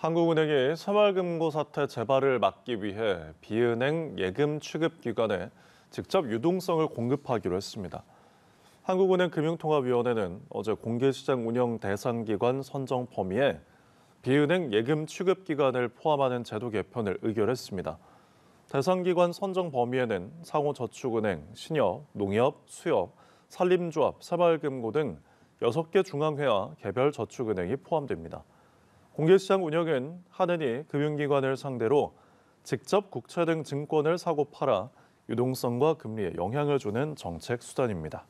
한국은행이 새마을금고 사태 재발을 막기 위해 비은행 예금 취급 기관에 직접 유동성을 공급하기로 했습니다. 한국은행 금융통화위원회는 어제 공개시장 운영 대상 기관 선정 범위에 비은행 예금 취급 기관을 포함하는 제도 개편을 의결했습니다. 대상 기관 선정 범위에는 상호저축은행, 신협, 농협, 수협, 산림조합, 새마금고등 6개 중앙회와 개별 저축은행이 포함됩니다. 공개시장 운영은 하은이 금융기관을 상대로 직접 국채 등 증권을 사고 팔아 유동성과 금리에 영향을 주는 정책 수단입니다.